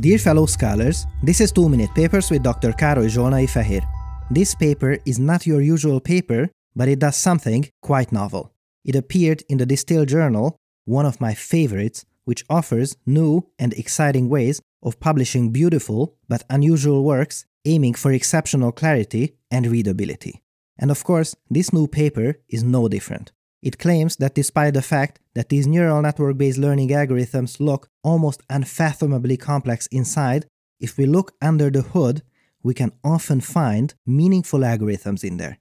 Dear fellow scholars, this is 2 Minute Papers with Dr. Károly Zsolnai Fehér. This paper is not your usual paper, but it does something quite novel. It appeared in the Distill Journal, one of my favorites, which offers new and exciting ways of publishing beautiful but unusual works aiming for exceptional clarity and readability. And of course, this new paper is no different. It claims that despite the fact that these neural network based learning algorithms look almost unfathomably complex inside, if we look under the hood, we can often find meaningful algorithms in there.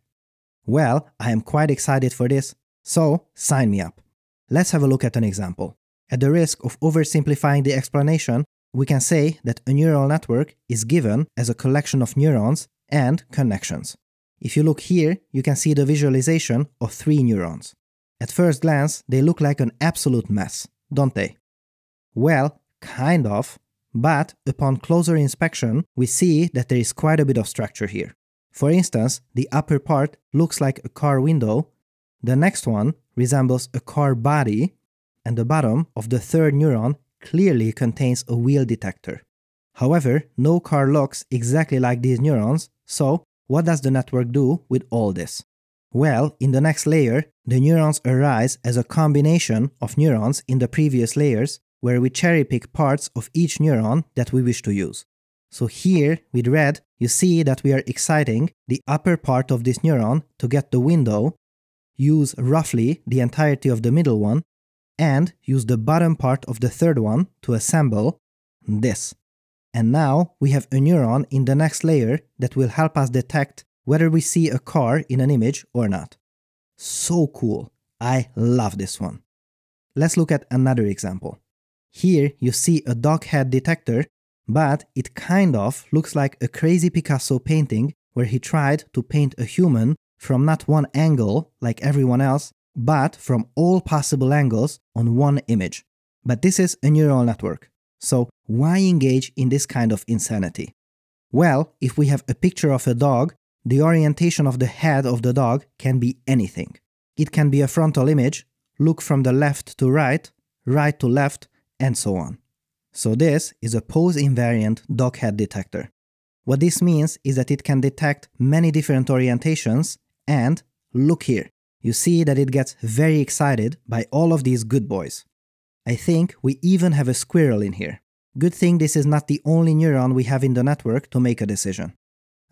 Well, I am quite excited for this, so sign me up. Let's have a look at an example. At the risk of oversimplifying the explanation, we can say that a neural network is given as a collection of neurons and connections. If you look here, you can see the visualization of three neurons. At first glance, they look like an absolute mess, don't they? Well, kind of, but upon closer inspection, we see that there is quite a bit of structure here. For instance, the upper part looks like a car window, the next one resembles a car body, and the bottom of the third neuron clearly contains a wheel detector. However, no car looks exactly like these neurons, so what does the network do with all this? Well, in the next layer, the neurons arise as a combination of neurons in the previous layers where we cherry pick parts of each neuron that we wish to use. So here, with red, you see that we are exciting the upper part of this neuron to get the window, use roughly the entirety of the middle one, and use the bottom part of the third one to assemble this. And now we have a neuron in the next layer that will help us detect whether we see a car in an image or not. So cool. I love this one. Let's look at another example. Here you see a dog head detector, but it kind of looks like a crazy Picasso painting where he tried to paint a human from not one angle like everyone else, but from all possible angles on one image. But this is a neural network. So why engage in this kind of insanity? Well, if we have a picture of a dog the orientation of the head of the dog can be anything. It can be a frontal image, look from the left to right, right to left, and so on. So this is a pose-invariant dog head detector. What this means is that it can detect many different orientations and, look here, you see that it gets very excited by all of these good boys. I think we even have a squirrel in here. Good thing this is not the only neuron we have in the network to make a decision.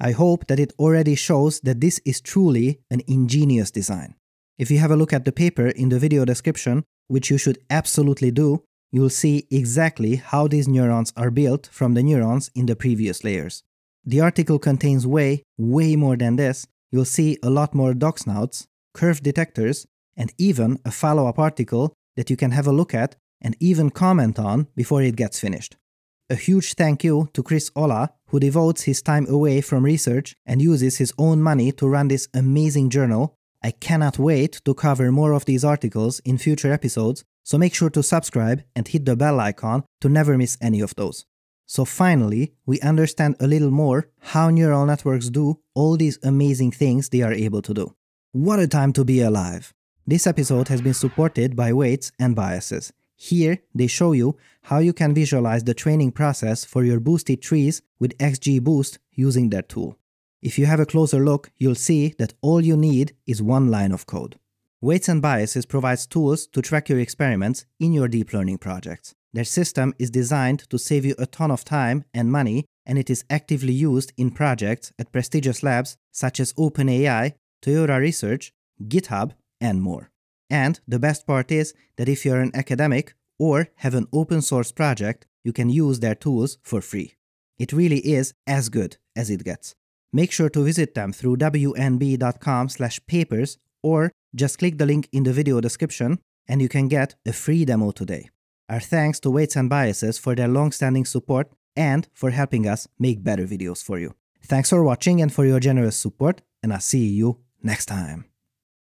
I hope that it already shows that this is truly an ingenious design. If you have a look at the paper in the video description, which you should absolutely do, you'll see exactly how these neurons are built from the neurons in the previous layers. The article contains way, way more than this. You'll see a lot more dog snouts, curve detectors, and even a follow-up article that you can have a look at and even comment on before it gets finished. A huge thank you to Chris Ola who devotes his time away from research and uses his own money to run this amazing journal. I cannot wait to cover more of these articles in future episodes, so make sure to subscribe and hit the bell icon to never miss any of those. So finally, we understand a little more how neural networks do all these amazing things they are able to do. What a time to be alive! This episode has been supported by weights and biases. Here, they show you how you can visualize the training process for your boosted trees with XGBoost using their tool. If you have a closer look, you'll see that all you need is one line of code. Weights and Biases provides tools to track your experiments in your deep learning projects. Their system is designed to save you a ton of time and money, and it is actively used in projects at prestigious labs such as OpenAI, Toyota Research, GitHub, and more. And the best part is that if you're an academic or have an open source project, you can use their tools for free. It really is as good as it gets. Make sure to visit them through wnb.com/papers or just click the link in the video description and you can get a free demo today. Our thanks to Weights and Biases for their long-standing support and for helping us make better videos for you. Thanks for watching and for your generous support, and I'll see you next time.